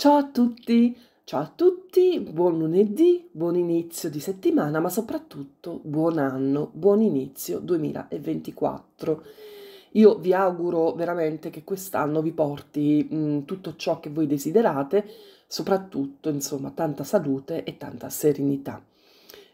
Ciao a tutti, ciao a tutti, buon lunedì, buon inizio di settimana, ma soprattutto buon anno, buon inizio 2024. Io vi auguro veramente che quest'anno vi porti mh, mm, tutto ciò che voi desiderate, soprattutto insomma tanta salute e tanta serenità.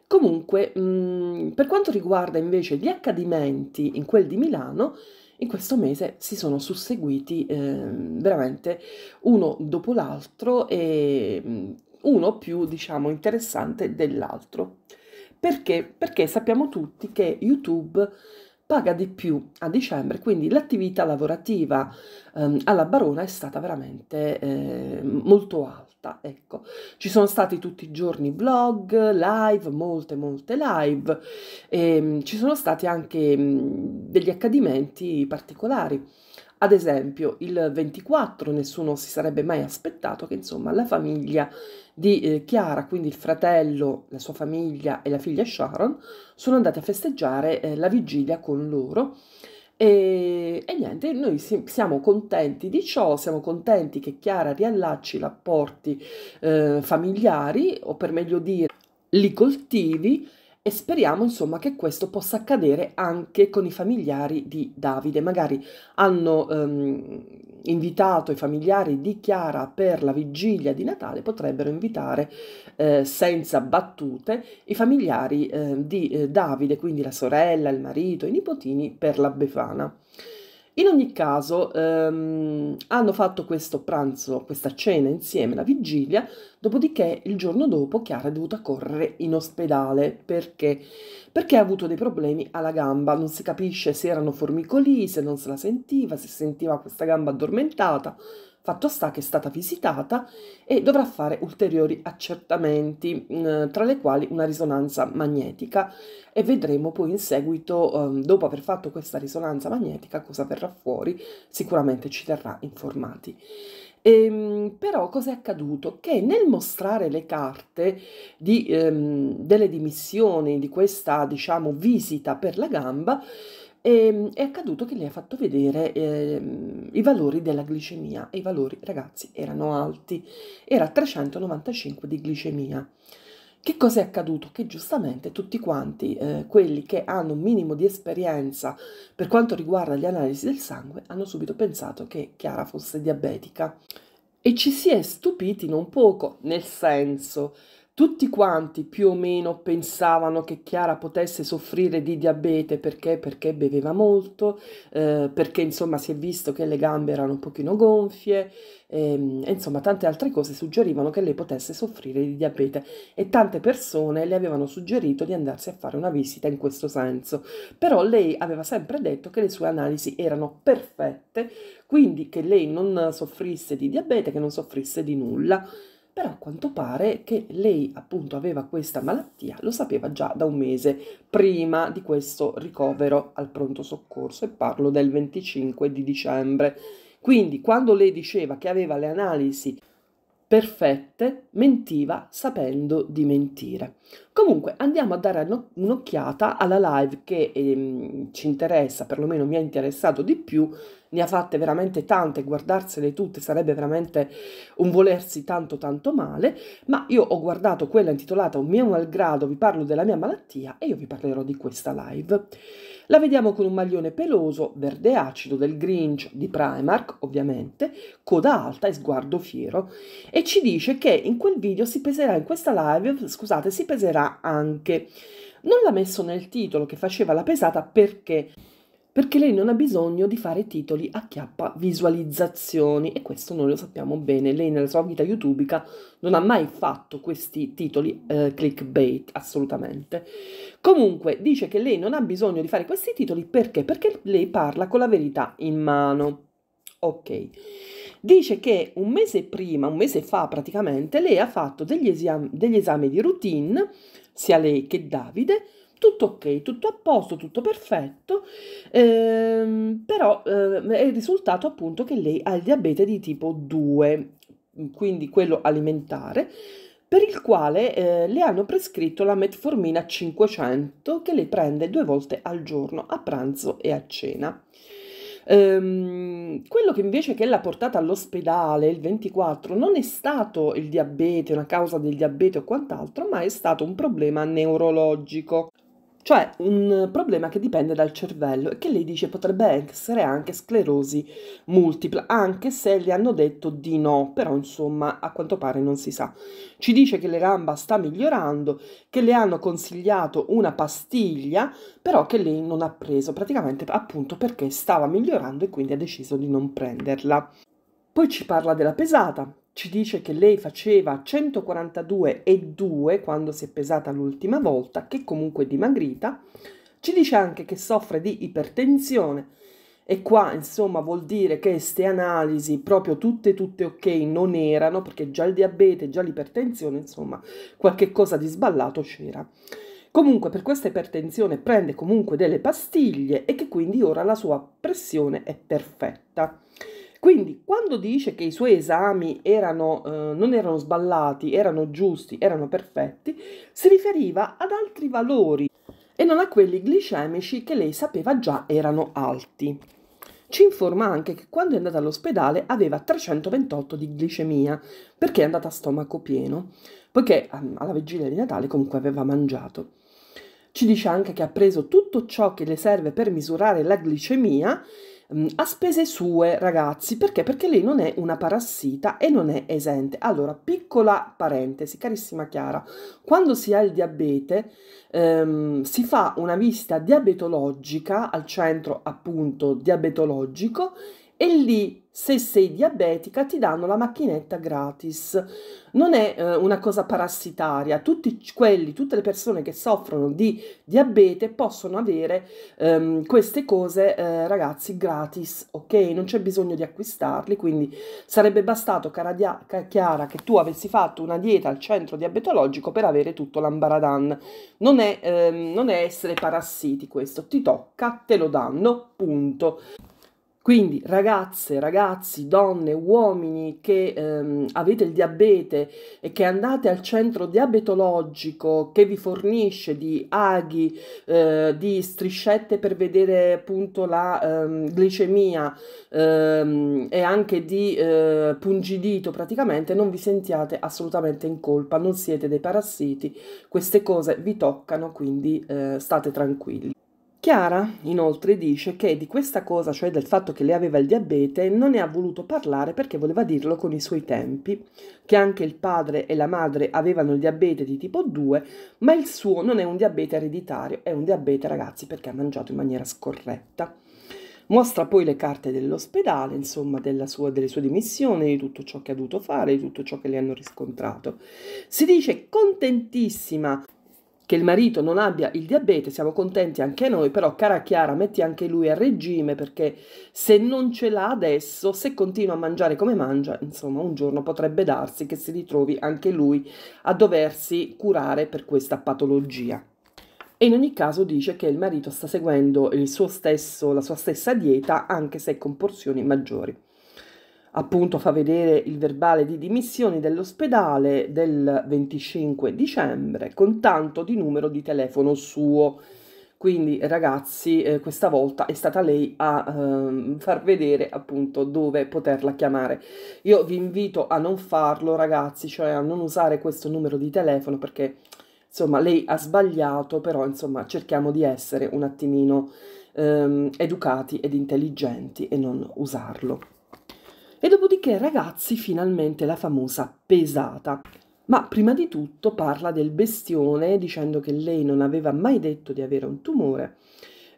Comunque, mh, mm, per quanto riguarda invece gli accadimenti in quel di Milano, in questo mese si sono susseguiti eh, veramente uno dopo l'altro e mm, uno più diciamo interessante dell'altro. Perché? Perché sappiamo tutti che YouTube paga di più a dicembre, quindi l'attività lavorativa ehm, alla Barona è stata veramente eh, molto alta. Ecco. Ci sono stati tutti i giorni vlog, live, molte molte live, e, ehm, ci sono stati anche mh, mhmm, degli accadimenti particolari. Ad esempio, il 24 nessuno si sarebbe mai aspettato che insomma la famiglia di eh, Chiara, quindi il fratello, la sua famiglia e la figlia Sharon, sono andate a festeggiare eh, la vigilia con loro. E, e, niente, noi si, siamo contenti di ciò, siamo contenti che Chiara riallacci i rapporti eh, familiari, o per meglio dire, li coltivi e speriamo insomma che questo possa accadere anche con i familiari di Davide. Magari hanno ehm, invitato i familiari di Chiara per la vigilia di Natale, potrebbero invitare eh, senza battute i familiari eh, di eh, Davide, quindi la sorella, il marito, i nipotini per la befana. In ogni caso, ehm, hanno fatto questo pranzo, questa cena insieme, la vigilia, dopodiché il giorno dopo Chiara è dovuta correre in ospedale perché? Perché ha avuto dei problemi alla gamba, non si capisce se erano formicoli, se non se la sentiva, se sentiva questa gamba addormentata, Fatto sta che è stata visitata e dovrà fare ulteriori accertamenti, eh, tra le quali una risonanza magnetica e vedremo poi in seguito, eh, dopo aver fatto questa risonanza magnetica, cosa verrà fuori, sicuramente ci terrà informati. Ehm, però cos'è accaduto? Che nel mostrare le carte di, ehm, delle dimissioni di questa diciamo, visita per la gamba, e, ehm, è accaduto che lei ha fatto vedere eh, i valori della glicemia e i valori ragazzi erano alti, era 395 di glicemia. Che cosa è accaduto? Che giustamente tutti quanti eh, quelli che hanno un minimo di esperienza per quanto riguarda le analisi del sangue hanno subito pensato che Chiara fosse diabetica e ci si è stupiti non poco, nel senso tutti quanti più o meno pensavano che Chiara potesse soffrire di diabete perché, perché beveva molto, eh, perché insomma si è visto che le gambe erano un pochino gonfie, e, ehm, e, insomma tante altre cose suggerivano che lei potesse soffrire di diabete e tante persone le avevano suggerito di andarsi a fare una visita in questo senso. Però lei aveva sempre detto che le sue analisi erano perfette, quindi che lei non soffrisse di diabete, che non soffrisse di nulla però a quanto pare che lei appunto aveva questa malattia, lo sapeva già da un mese prima di questo ricovero al pronto soccorso e parlo del 25 di dicembre. Quindi quando lei diceva che aveva le analisi perfette, mentiva sapendo di mentire. Comunque andiamo a dare un'occhiata alla live che ehm, ci interessa, perlomeno mi ha interessato di più, ne ha fatte veramente tante, guardarsele tutte sarebbe veramente un volersi tanto tanto male, ma io ho guardato quella intitolata Un mio malgrado, vi parlo della mia malattia e io vi parlerò di questa live. La vediamo con un maglione peloso, verde acido del Grinch di Primark, ovviamente, coda alta e sguardo fiero, e ci dice che in quel video si peserà, in questa live, scusate, si peserà anche. Non l'ha messo nel titolo che faceva la pesata perché perché lei non ha bisogno di fare titoli a chiappa visualizzazioni e questo noi lo sappiamo bene, lei nella sua vita youtubica non ha mai fatto questi titoli eh, clickbait assolutamente. Comunque dice che lei non ha bisogno di fare questi titoli perché? Perché lei parla con la verità in mano. Ok. Dice che un mese prima, un mese fa praticamente, lei ha fatto degli, esami, degli esami di routine, sia lei che Davide, tutto ok, tutto a posto, tutto perfetto, ehm, però ehm, è il risultato appunto che lei ha il diabete di tipo 2, quindi quello alimentare, per il quale eh, le hanno prescritto la metformina 500 che lei prende due volte al giorno, a pranzo e a cena. Um, quello che invece che l'ha portata all'ospedale il 24 non è stato il diabete, una causa del diabete o quant'altro, ma è stato un problema neurologico. Cioè un problema che dipende dal cervello e che lei dice potrebbe essere anche sclerosi multipla, anche se le hanno detto di no, però insomma a quanto pare non si sa. Ci dice che le gamba sta migliorando, che le hanno consigliato una pastiglia, però che lei non ha preso, praticamente appunto perché stava migliorando e quindi ha deciso di non prenderla. Poi ci parla della pesata, ci dice che lei faceva 142,2 quando si è pesata l'ultima volta, che comunque è dimagrita, ci dice anche che soffre di ipertensione e qua insomma vuol dire che queste analisi proprio tutte tutte ok non erano perché già il diabete, già l'ipertensione, insomma qualche cosa di sballato c'era. Comunque per questa ipertensione prende comunque delle pastiglie e che quindi ora la sua pressione è perfetta. Quindi quando dice che i suoi esami erano, eh, non erano sballati, erano giusti, erano perfetti, si riferiva ad altri valori e non a quelli glicemici che lei sapeva già erano alti. Ci informa anche che quando è andata all'ospedale aveva 328 di glicemia perché è andata a stomaco pieno, poiché ehm, alla vigilia di Natale comunque aveva mangiato. Ci dice anche che ha preso tutto ciò che le serve per misurare la glicemia Mm, a spese sue, ragazzi, perché? Perché lei non è una parassita e non è esente. Allora, piccola parentesi, carissima Chiara, quando si ha il diabete ehm, si fa una visita diabetologica al centro appunto diabetologico e lì se sei diabetica ti danno la macchinetta gratis. Non è eh, una cosa parassitaria, tutti quelli, tutte le persone che soffrono di diabete possono avere ehm, queste cose eh, ragazzi gratis, ok? Non c'è bisogno di acquistarli, quindi sarebbe bastato cara dia- Chiara che tu avessi fatto una dieta al centro diabetologico per avere tutto l'ambaradan. Non è, ehm, non è essere parassiti questo, ti tocca, te lo danno, punto. Quindi ragazze, ragazzi, donne, uomini che ehm, avete il diabete e che andate al centro diabetologico che vi fornisce di aghi, eh, di striscette per vedere appunto la ehm, glicemia ehm, e anche di eh, pungidito praticamente, non vi sentiate assolutamente in colpa, non siete dei parassiti, queste cose vi toccano, quindi eh, state tranquilli. Chiara inoltre dice che di questa cosa, cioè del fatto che lei aveva il diabete, non ne ha voluto parlare perché voleva dirlo con i suoi tempi, che anche il padre e la madre avevano il diabete di tipo 2, ma il suo non è un diabete ereditario, è un diabete ragazzi perché ha mangiato in maniera scorretta. Mostra poi le carte dell'ospedale, insomma, della sua, delle sue dimissioni, di tutto ciò che ha dovuto fare, di tutto ciò che le hanno riscontrato. Si dice contentissima che il marito non abbia il diabete, siamo contenti anche noi, però cara Chiara metti anche lui a regime perché se non ce l'ha adesso, se continua a mangiare come mangia, insomma un giorno potrebbe darsi che si ritrovi anche lui a doversi curare per questa patologia. E in ogni caso dice che il marito sta seguendo stesso, la sua stessa dieta anche se con porzioni maggiori appunto fa vedere il verbale di dimissioni dell'ospedale del 25 dicembre con tanto di numero di telefono suo. Quindi ragazzi, eh, questa volta è stata lei a ehm, far vedere appunto dove poterla chiamare. Io vi invito a non farlo ragazzi, cioè a non usare questo numero di telefono perché insomma lei ha sbagliato, però insomma cerchiamo di essere un attimino ehm, educati ed intelligenti e non usarlo e dopodiché ragazzi finalmente la famosa pesata. Ma prima di tutto parla del bestione dicendo che lei non aveva mai detto di avere un tumore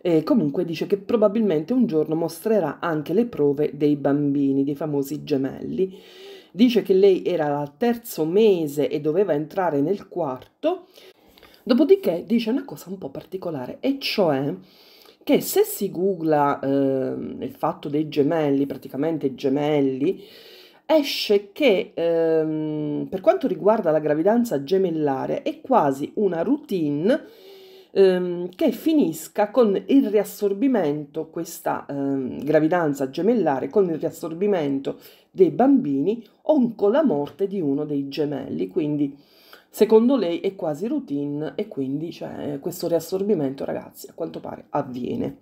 e comunque dice che probabilmente un giorno mostrerà anche le prove dei bambini, dei famosi gemelli. Dice che lei era al terzo mese e doveva entrare nel quarto. Dopodiché dice una cosa un po' particolare, e cioè che se si googla eh, il fatto dei gemelli, praticamente gemelli, esce che ehm, per quanto riguarda la gravidanza gemellare è quasi una routine ehm, che finisca con il riassorbimento, questa ehm, gravidanza gemellare, con il riassorbimento dei bambini o con la morte di uno dei gemelli. Quindi secondo lei è quasi routine e quindi cioè, eh, questo riassorbimento, ragazzi, a quanto pare avviene.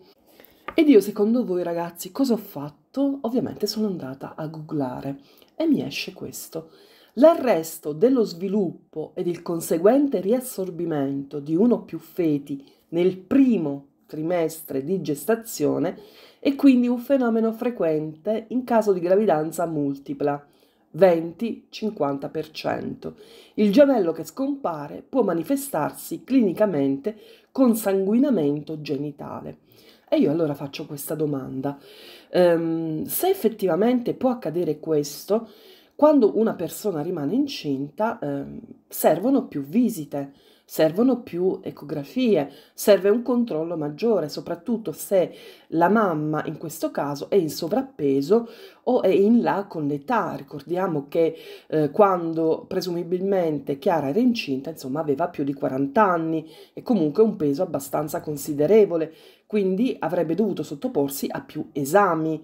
Ed io, secondo voi, ragazzi, cosa ho fatto? Ovviamente sono andata a googlare e mi esce questo. L'arresto dello sviluppo ed il conseguente riassorbimento di uno o più feti nel primo trimestre di gestazione è quindi un fenomeno frequente in caso di gravidanza multipla 20-50%. Il gemello che scompare può manifestarsi clinicamente con sanguinamento genitale. E io allora faccio questa domanda. Um, se effettivamente può accadere questo, quando una persona rimane incinta, um, servono più visite servono più ecografie, serve un controllo maggiore, soprattutto se la mamma in questo caso è in sovrappeso o è in là con l'età. Ricordiamo che eh, quando presumibilmente Chiara era incinta, insomma, aveva più di 40 anni e comunque un peso abbastanza considerevole, quindi avrebbe dovuto sottoporsi a più esami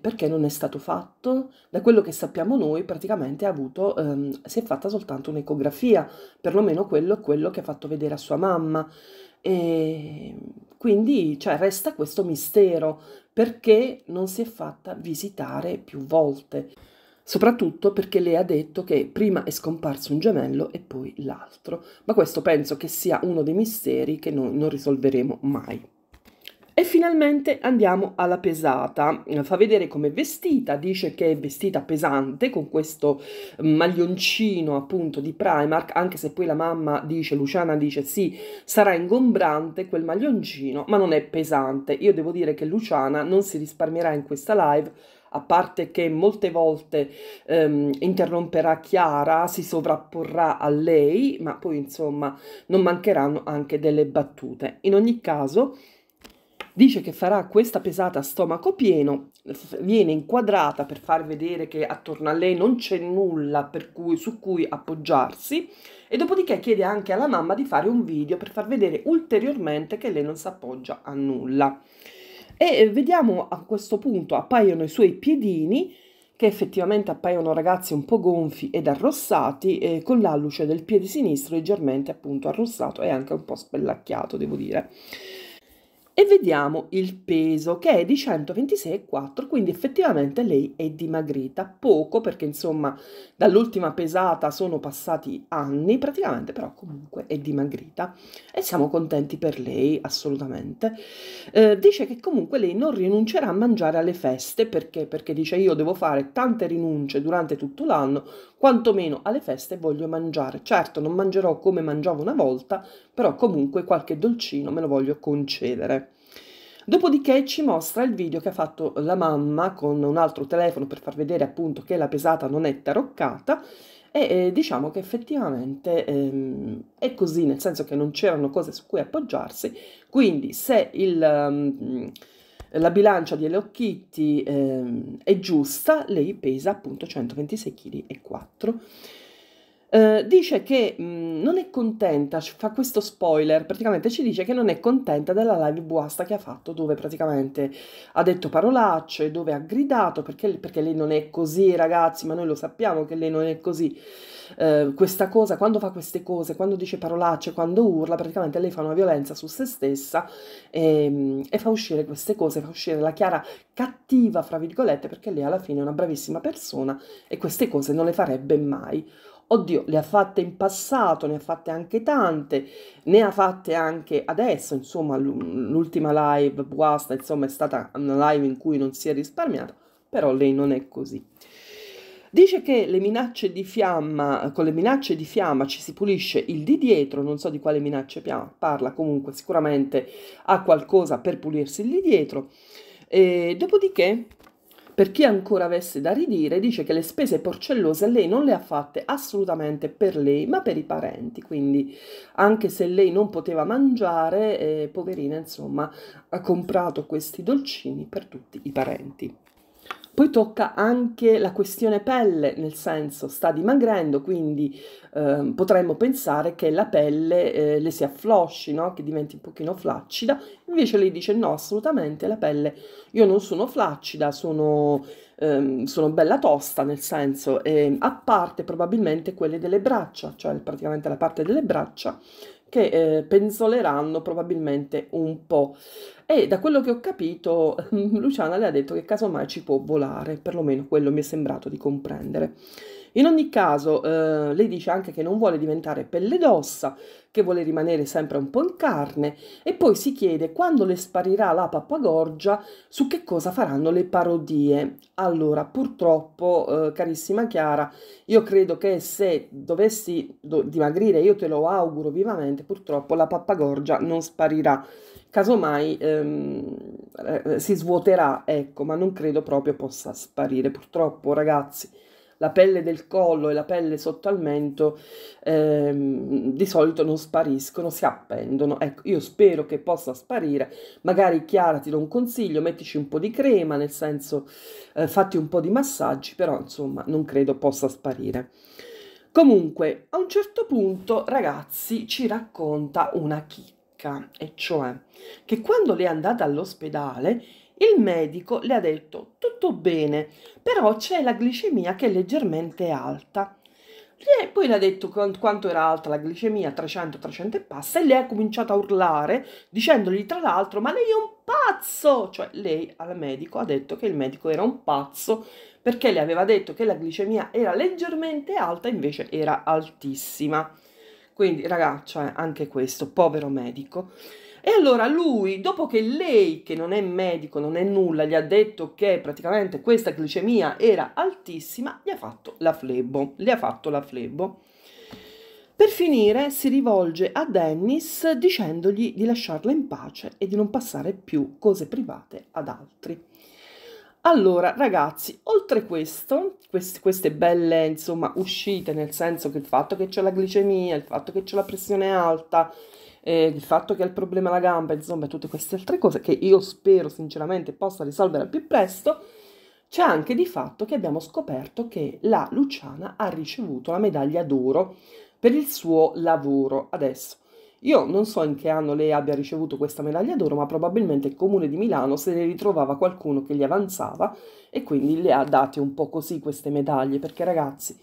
perché non è stato fatto? Da quello che sappiamo noi, praticamente avuto, ehm, si è fatta soltanto un'ecografia, perlomeno quello, è quello che ha fatto vedere a sua mamma. E quindi cioè, resta questo mistero perché non si è fatta visitare più volte, soprattutto perché le ha detto che prima è scomparso un gemello e poi l'altro. Ma questo penso che sia uno dei misteri che noi non risolveremo mai. E finalmente andiamo alla pesata. Fa vedere come è vestita, dice che è vestita pesante con questo maglioncino appunto di Primark, anche se poi la mamma dice, Luciana dice sì, sarà ingombrante quel maglioncino, ma non è pesante. Io devo dire che Luciana non si risparmierà in questa live a parte che molte volte ehm, interromperà Chiara, si sovrapporrà a lei, ma poi insomma non mancheranno anche delle battute. In ogni caso, dice che farà questa pesata a stomaco pieno, viene inquadrata per far vedere che attorno a lei non c'è nulla cui, su cui appoggiarsi e dopodiché chiede anche alla mamma di fare un video per far vedere ulteriormente che lei non si appoggia a nulla. E eh, vediamo a questo punto appaiono i suoi piedini che effettivamente appaiono ragazzi un po' gonfi ed arrossati, eh, con l'alluce del piede sinistro leggermente appunto arrossato e anche un po' spellacchiato, devo dire e vediamo il peso che è di 126,4 quindi effettivamente lei è dimagrita poco perché insomma dall'ultima pesata sono passati anni praticamente però comunque è dimagrita e siamo contenti per lei assolutamente eh, dice che comunque lei non rinuncerà a mangiare alle feste perché perché dice io devo fare tante rinunce durante tutto l'anno quantomeno alle feste voglio mangiare. Certo, non mangerò come mangiavo una volta, però comunque qualche dolcino me lo voglio concedere. Dopodiché ci mostra il video che ha fatto la mamma con un altro telefono per far vedere appunto che la pesata non è taroccata e eh, diciamo che effettivamente ehm, è così, nel senso che non c'erano cose su cui appoggiarsi, quindi se il... Um, la bilancia di Hello eh, è giusta, lei pesa appunto 126,4 kg eh, dice che mh, mm, non è contenta, fa questo spoiler, praticamente ci dice che non è contenta della live buasta che ha fatto, dove praticamente ha detto parolacce, dove ha gridato, perché, perché lei non è così ragazzi, ma noi lo sappiamo che lei non è così. Eh, questa cosa, quando fa queste cose, quando dice parolacce, quando urla, praticamente lei fa una violenza su se stessa e, ehm, e fa uscire queste cose, fa uscire la Chiara cattiva, fra virgolette, perché lei alla fine è una bravissima persona e queste cose non le farebbe mai. Oddio, le ha fatte in passato, ne ha fatte anche tante, ne ha fatte anche adesso, insomma, l'ultima live guasta, insomma, è stata una live in cui non si è risparmiato, però lei non è così. Dice che le minacce di fiamma, con le minacce di fiamma ci si pulisce il di dietro, non so di quale minacce parla, comunque sicuramente ha qualcosa per pulirsi il di dietro. E dopodiché per chi ancora avesse da ridire, dice che le spese porcellose lei non le ha fatte assolutamente per lei, ma per i parenti, quindi anche se lei non poteva mangiare, eh, poverina, insomma, ha comprato questi dolcini per tutti i parenti. Poi tocca anche la questione pelle, nel senso sta dimagrendo, quindi eh, potremmo pensare che la pelle eh, le si afflosci, no? che diventi un pochino flaccida, invece lei dice no, assolutamente la pelle, io non sono flaccida, sono, ehm, sono bella tosta, nel senso, eh, a parte probabilmente quelle delle braccia, cioè praticamente la parte delle braccia che eh, penzoleranno probabilmente un po'. E da quello che ho capito, Luciana le ha detto che casomai ci può volare, perlomeno quello mi è sembrato di comprendere. In ogni caso, eh, lei dice anche che non vuole diventare pelle d'ossa, che vuole rimanere sempre un po' in carne, e poi si chiede quando le sparirà la pappagorgia, su che cosa faranno le parodie. Allora, purtroppo, eh, carissima Chiara, io credo che se dovessi do dimagrire, io te lo auguro vivamente, purtroppo la pappagorgia non sparirà casomai ehm, eh, eh, si svuoterà, ecco, ma non credo proprio possa sparire. Purtroppo, ragazzi, la pelle del collo e la pelle sotto al mento ehm, di solito non spariscono, si appendono. Ecco, io spero che possa sparire. Magari Chiara ti do un consiglio, mettici un po' di crema, nel senso eh, fatti un po' di massaggi, però insomma non credo possa sparire. Comunque, a un certo punto, ragazzi, ci racconta una chicca secca, e cioè che quando lei è andata all'ospedale il medico le ha detto tutto bene, però c'è la glicemia che è leggermente alta. E poi le ha detto quanto era alta la glicemia, 300, 300 e passa, e lei ha cominciato a urlare dicendogli tra l'altro ma lei è un pazzo! Cioè lei al medico ha detto che il medico era un pazzo perché le aveva detto che la glicemia era leggermente alta, invece era altissima. Quindi ragazza, cioè, anche questo, povero medico. E allora lui, dopo che lei, che non è medico, non è nulla, gli ha detto che praticamente questa glicemia era altissima, gli ha fatto la flebo, gli ha fatto la flebo. Per finire si rivolge a Dennis dicendogli di lasciarla in pace e di non passare più cose private ad altri. Allora, ragazzi, oltre questo, quest queste belle, insomma, uscite, nel senso che il fatto che c'è la glicemia, il fatto che c'è la pressione alta, eh, il fatto che ha il problema alla gamba, insomma, tutte queste altre cose che io spero sinceramente possa risolvere al più presto, c'è anche di fatto che abbiamo scoperto che la Luciana ha ricevuto la medaglia d'oro per il suo lavoro. Adesso, io non so in che anno lei abbia ricevuto questa medaglia d'oro, ma probabilmente il comune di Milano se ne ritrovava qualcuno che gli avanzava e quindi le ha date un po' così queste medaglie, perché ragazzi,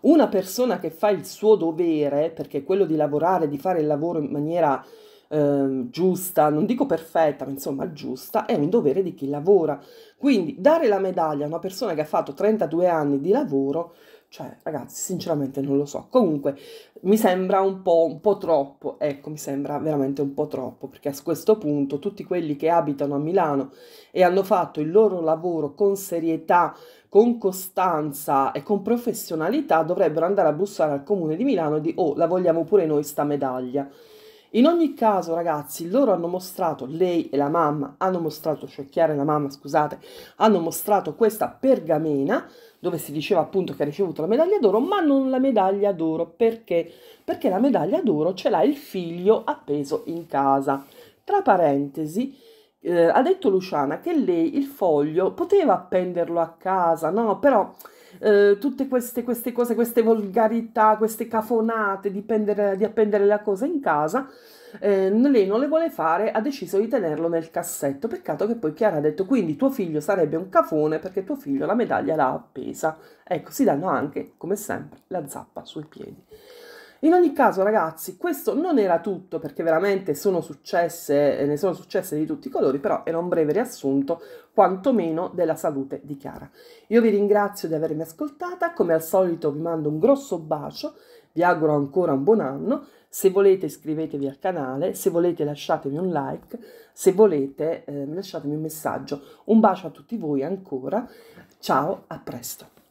una persona che fa il suo dovere, perché è quello di lavorare, di fare il lavoro in maniera eh, giusta, non dico perfetta, ma insomma giusta, è un dovere di chi lavora. Quindi dare la medaglia a una persona che ha fatto 32 anni di lavoro cioè, ragazzi, sinceramente non lo so. Comunque, mi sembra un po', un po', troppo, ecco, mi sembra veramente un po' troppo, perché a questo punto tutti quelli che abitano a Milano e hanno fatto il loro lavoro con serietà, con costanza e con professionalità dovrebbero andare a bussare al comune di Milano e dire, oh, la vogliamo pure noi sta medaglia. In ogni caso, ragazzi, loro hanno mostrato, lei e la mamma, hanno mostrato, cioè Chiara e la mamma, scusate, hanno mostrato questa pergamena dove si diceva appunto che ha ricevuto la medaglia d'oro, ma non la medaglia d'oro. Perché? Perché la medaglia d'oro ce l'ha il figlio appeso in casa. Tra parentesi, eh, ha detto Luciana che lei il foglio poteva appenderlo a casa, no? Però eh, tutte queste, queste, cose, queste volgarità, queste cafonate di, pendere, di appendere la cosa in casa, eh, lei non le vuole fare, ha deciso di tenerlo nel cassetto. Peccato che poi Chiara ha detto: quindi tuo figlio sarebbe un cafone perché tuo figlio la medaglia l'ha appesa. Ecco, si danno anche, come sempre, la zappa sui piedi. In ogni caso, ragazzi, questo non era tutto perché veramente sono successe, eh, ne sono successe di tutti i colori, però era un breve riassunto quantomeno della salute di Chiara. Io vi ringrazio di avermi ascoltata, come al solito vi mando un grosso bacio, vi auguro ancora un buon anno, se volete iscrivetevi al canale, se volete lasciatemi un like, se volete eh, lasciatemi un messaggio. Un bacio a tutti voi ancora, ciao, a presto.